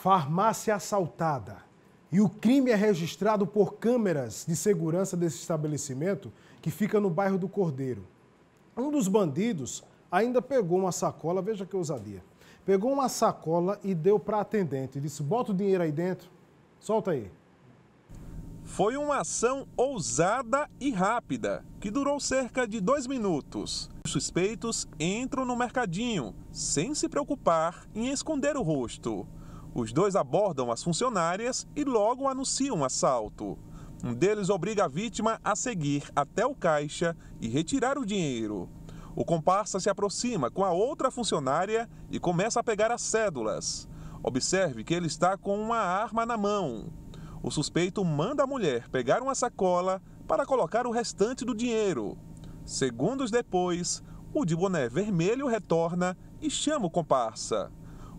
farmácia assaltada e o crime é registrado por câmeras de segurança desse estabelecimento que fica no bairro do Cordeiro. Um dos bandidos ainda pegou uma sacola, veja que ousadia. Pegou uma sacola e deu para a atendente. Disse: bota o dinheiro aí dentro, solta aí. Foi uma ação ousada e rápida, que durou cerca de dois minutos. Os suspeitos entram no mercadinho, sem se preocupar em esconder o rosto. Os dois abordam as funcionárias e logo anunciam um assalto. Um deles obriga a vítima a seguir até o caixa e retirar o dinheiro. O comparsa se aproxima com a outra funcionária e começa a pegar as cédulas. Observe que ele está com uma arma na mão. O suspeito manda a mulher pegar uma sacola para colocar o restante do dinheiro. Segundos depois, o de boné vermelho retorna e chama o comparsa.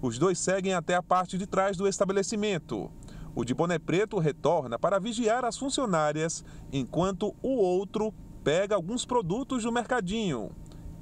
Os dois seguem até a parte de trás do estabelecimento. O de boné preto retorna para vigiar as funcionárias, enquanto o outro pega alguns produtos do mercadinho.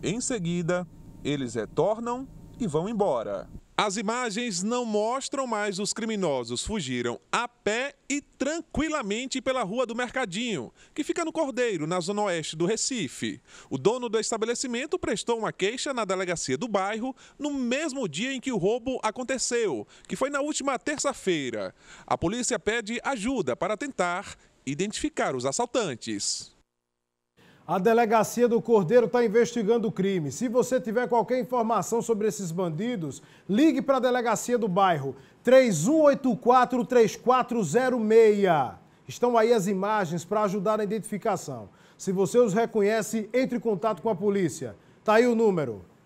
Em seguida, eles retornam e vão embora. As imagens não mostram mais os criminosos. Fugiram a pé e tranquilamente pela Rua do Mercadinho, que fica no Cordeiro, na zona oeste do Recife. O dono do estabelecimento prestou uma queixa na delegacia do bairro no mesmo dia em que o roubo aconteceu, que foi na última terça-feira. A polícia pede ajuda para tentar identificar os assaltantes. A delegacia do Cordeiro está investigando o crime. Se você tiver qualquer informação sobre esses bandidos, ligue para a delegacia do bairro 3184-3406. Estão aí as imagens para ajudar na identificação. Se você os reconhece, entre em contato com a polícia. Está aí o número